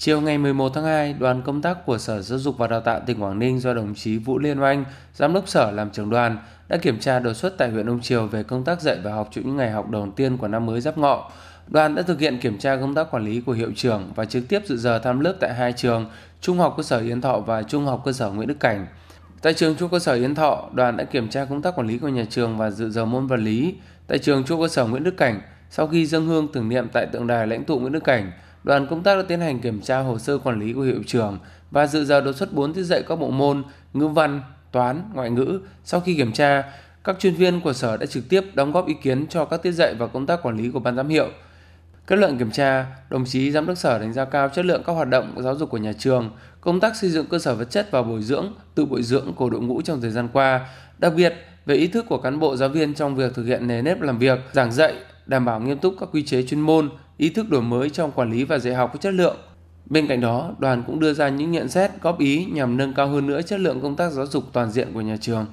Chiều ngày 11 tháng 2, đoàn công tác của Sở Giáo dục và Đào tạo tỉnh Quảng Ninh do đồng chí Vũ Liên Oanh, giám đốc sở làm trưởng đoàn, đã kiểm tra đột xuất tại huyện Đông Triều về công tác dạy và học trong những ngày học đầu tiên của năm mới Giáp Ngọ. Đoàn đã thực hiện kiểm tra công tác quản lý của hiệu trưởng và trực tiếp dự giờ thăm lớp tại hai trường, Trung học cơ sở Yên Thọ và Trung học cơ sở Nguyễn Đức Cảnh. Tại trường Trung cơ sở Yên Thọ, đoàn đã kiểm tra công tác quản lý của nhà trường và dự giờ môn vật lý. Tại trường Trung cơ sở Nguyễn Đức Cảnh, sau khi dâng hương tưởng niệm tại tượng đài lãnh tụ Nguyễn Đức Cảnh, đoàn công tác đã tiến hành kiểm tra hồ sơ quản lý của hiệu trưởng và dự giờ đột xuất 4 tiết dạy các bộ môn ngữ văn, toán, ngoại ngữ. Sau khi kiểm tra, các chuyên viên của sở đã trực tiếp đóng góp ý kiến cho các tiết dạy và công tác quản lý của ban giám hiệu. Kết luận kiểm tra, đồng chí giám đốc sở đánh giá cao chất lượng các hoạt động giáo dục của nhà trường, công tác xây dựng cơ sở vật chất và bồi dưỡng, tự bồi dưỡng của đội ngũ trong thời gian qua, đặc biệt về ý thức của cán bộ giáo viên trong việc thực hiện nề nếp làm việc, giảng dạy, đảm bảo nghiêm túc các quy chế chuyên môn, ý thức đổi mới trong quản lý và dạy học có chất lượng. Bên cạnh đó, đoàn cũng đưa ra những nhận xét, góp ý nhằm nâng cao hơn nữa chất lượng công tác giáo dục toàn diện của nhà trường.